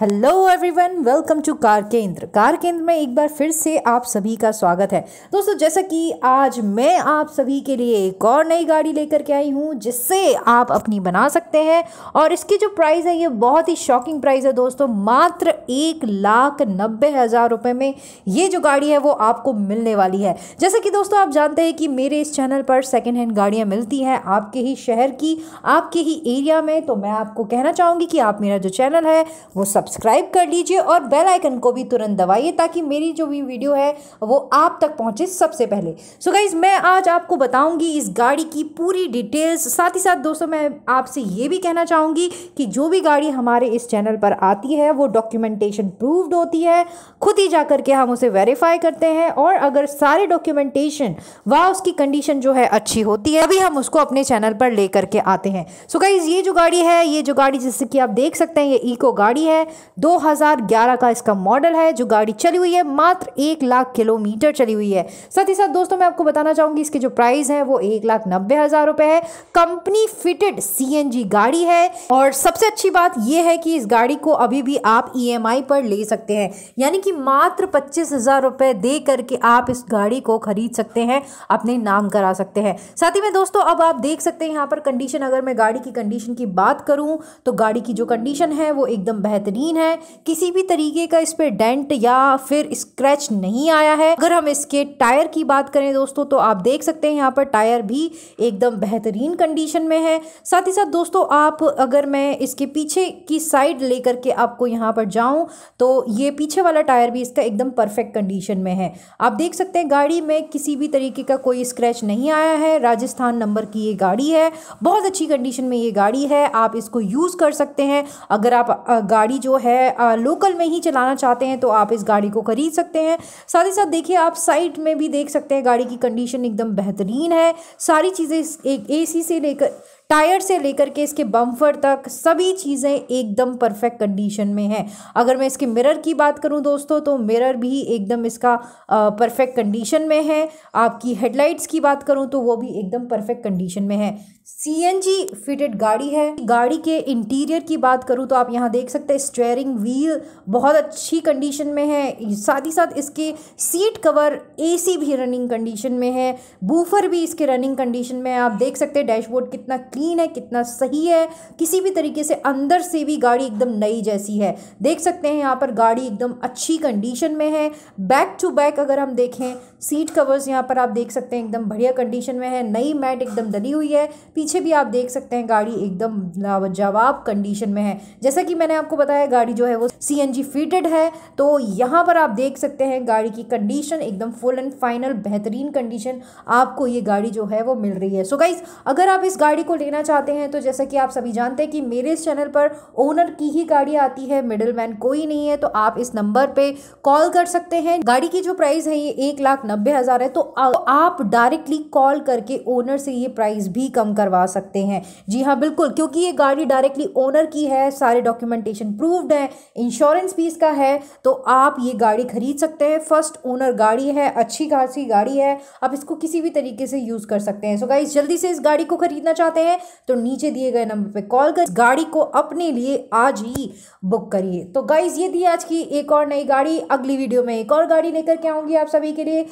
hello everyone welcome to car Kendra car Kendra में एक बार फिर से आप सभी का स्वागत है दोस्तों जैसा कि आज मैं आप सभी के लिए एक और नई गाड़ी लेकर के आई हूँ जिससे आप अपनी बना सकते हैं और इसकी जो प्राइस है ये बहुत ही शॉकिंग प्राइस है दोस्तों मात्र एक लाख नब्बे हज़ार रुपये में ये जो गाड़ी है वो आपको मिलने वाली है जैसे कि दोस्तों आप जानते हैं कि मेरे इस चैनल पर सेकेंड हैंड गाड़ियाँ मिलती हैं आपके ही शहर की आपके ही एरिया में तो मैं आपको कहना चाहूँगी कि आप मेरा जो चैनल है वो सब सब्सक्राइब कर लीजिए और बेल आइकन को भी तुरंत दबाइए ताकि मेरी जो भी वीडियो है वो आप तक पहुँचे सबसे पहले सो so गाइज़ मैं आज आपको बताऊंगी इस गाड़ी की पूरी डिटेल्स साथ ही साथ दोस्तों मैं आपसे ये भी कहना चाहूँगी कि जो भी गाड़ी हमारे इस चैनल पर आती है वो डॉक्यूमेंटेशन प्रूव्ड होती है खुद ही जा करके हम उसे वेरीफाई करते हैं और अगर सारे डॉक्यूमेंटेशन व उसकी कंडीशन जो है अच्छी होती है अभी हम उसको अपने चैनल पर लेकर के आते हैं सो so गाइज़ ये जो गाड़ी है ये जो गाड़ी जैसे कि आप देख सकते हैं ये इको गाड़ी है 2011 का इसका मॉडल है जो गाड़ी चली हुई है मात्र एक लाख किलोमीटर चली हुई है साथ ही साथ दोस्तों मैं आपको बताना चाहूंगी इसके जो प्राइस है वो एक लाख नब्बे हज़ार रुपए है कंपनी फिटेड सी गाड़ी है और सबसे अच्छी बात यह है कि इस गाड़ी को अभी भी आप ई e पर ले सकते हैं यानी कि मात्र पच्चीस हज़ार दे करके आप इस गाड़ी को खरीद सकते हैं अपने नाम करा सकते हैं साथ ही में दोस्तों अब आप देख सकते हैं यहाँ पर कंडीशन अगर मैं गाड़ी की कंडीशन की बात करूँ तो गाड़ी की जो कंडीशन है वो एकदम बेहतरीन क्लीन है किसी भी तरीके का इस पर डेंट या फिर स्क्रैच नहीं आया है अगर हम इसके टायर की बात करें दोस्तों तो आप देख सकते हैं यहाँ पर टायर भी एकदम बेहतरीन कंडीशन में है साथ ही साथ दोस्तों आप अगर मैं इसके पीछे की साइड लेकर के आपको यहाँ पर जाऊँ तो ये पीछे वाला टायर भी इसका एकदम परफेक्ट कंडीशन में है आप देख सकते हैं गाड़ी में किसी भी तरीके का कोई स्क्रैच नहीं आया है राजस्थान नंबर की ये गाड़ी है बहुत अच्छी कंडीशन में ये गाड़ी है आप इसको यूज़ कर सकते हैं अगर आप गाड़ी जो है है लोकल में ही चलाना चाहते हैं तो आप इस गाड़ी को ख़रीद सकते हैं साथ ही साथ देखिए आप साइट में भी देख सकते हैं गाड़ी की कंडीशन एकदम बेहतरीन है सारी चीज़ें एक ए से लेकर टायर से लेकर के इसके बम्फर तक सभी चीज़ें एकदम परफेक्ट कंडीशन में है अगर मैं इसके मिरर की बात करूँ दोस्तों तो मिरर भी एकदम इसका परफेक्ट कंडीशन में है आपकी हेडलाइट्स की बात करूँ तो वो भी एकदम परफेक्ट कंडीशन में है सी फिटेड गाड़ी है गाड़ी के इंटीरियर की बात करूँ तो आप यहाँ देख सकते हैं स्टेयरिंग व्हील बहुत अच्छी कंडीशन में है साथ ही साथ इसके सीट कवर ए भी रनिंग कंडीशन में है बूफर भी इसके रनिंग कंडीशन में है आप देख सकते हैं डैशबोर्ड कितना क्लीन है कितना सही है किसी भी तरीके से अंदर से भी गाड़ी एकदम नई जैसी है देख सकते हैं यहाँ पर गाड़ी एकदम अच्छी कंडीशन में है बैक टू बैक अगर हम देखें सीट कवर्स यहाँ पर आप देख सकते हैं एकदम बढ़िया कंडीशन में है नई मैट एकदम दली हुई है पीछे भी आप देख सकते हैं गाड़ी एकदम जवाब कंडीशन में है जैसा कि मैंने आपको बताया गाड़ी जो है वो सी फिटेड है तो यहाँ पर आप देख सकते हैं गाड़ी की कंडीशन एकदम फुल एंड फाइनल बेहतरीन कंडीशन आपको ये गाड़ी जो है वो मिल रही है सो so गाइज अगर आप इस गाड़ी को लेना चाहते हैं तो जैसा कि आप सभी जानते हैं कि मेरे इस चैनल पर ओनर की ही गाड़ी आती है मिडल मैन कोई नहीं है तो आप इस नंबर पर कॉल कर सकते हैं गाड़ी की जो प्राइस है ये एक लाख नब्बे हज़ार है तो आप डायरेक्टली कॉल करके ओनर से ये प्राइस भी कम करवा सकते हैं जी हाँ बिल्कुल क्योंकि ये गाड़ी डायरेक्टली ओनर की है सारे डॉक्यूमेंटेशन प्रूव्ड है इंश्योरेंस भी इसका है तो आप ये गाड़ी खरीद सकते हैं फर्स्ट ओनर गाड़ी है अच्छी खासी गाड़ी है आप इसको किसी भी तरीके से यूज़ कर सकते हैं सो गाइज जल्दी से इस गाड़ी को खरीदना चाहते हैं तो नीचे दिए गए नंबर पर कॉल कर गाड़ी को अपने लिए आज ही बुक करिए तो गाइज ये थी आज की एक और नई गाड़ी अगली वीडियो में एक और गाड़ी लेकर के आऊँगी आप सभी के लिए